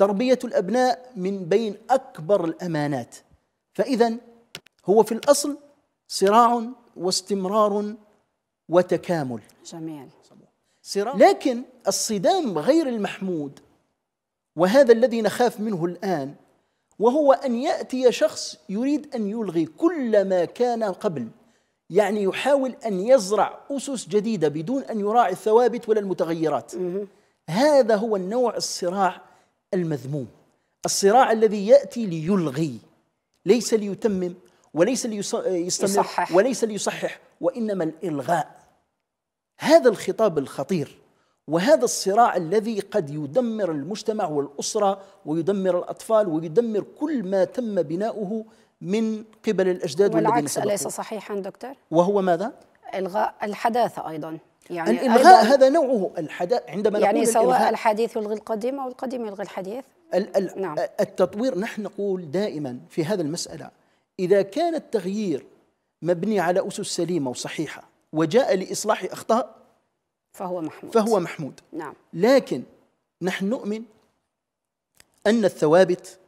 تربية الأبناء من بين أكبر الأمانات فإذا هو في الأصل صراع واستمرار وتكامل جميل صراع لكن الصدام غير المحمود وهذا الذي نخاف منه الآن وهو أن يأتي شخص يريد أن يلغي كل ما كان قبل يعني يحاول أن يزرع أسس جديدة بدون أن يراعي الثوابت ولا المتغيرات هذا هو النوع الصراع المذموم الصراع الذي يأتي ليلغي ليس ليتمم وليس ليستمر يصحح. وليس ليصحح وإنما الإلغاء هذا الخطاب الخطير وهذا الصراع الذي قد يدمر المجتمع والأسرة ويدمر الأطفال ويدمر كل ما تم بناؤه من قبل الأجداد والعكس أليس صحيحا دكتور؟ وهو ماذا؟ الغاء الحداثه ايضا يعني الالغاء أيضاً هذا نوعه الحدا عندما يعني نقول سواء الإلغاء الحديث يلغي القديم او القديم يلغي الحديث ال ال نعم. التطوير نحن نقول دائما في هذا المساله اذا كان التغيير مبني على اسس سليمه وصحيحه وجاء لاصلاح اخطاء فهو محمود فهو محمود نعم لكن نحن نؤمن ان الثوابت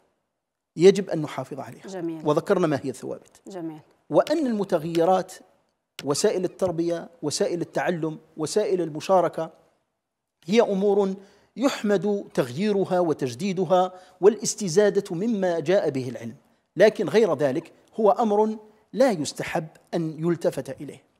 يجب ان نحافظ عليها جميل وذكرنا ما هي الثوابت جميل وان المتغيرات وسائل التربيه وسائل التعلم وسائل المشاركه هي امور يحمد تغييرها وتجديدها والاستزاده مما جاء به العلم لكن غير ذلك هو امر لا يستحب ان يلتفت اليه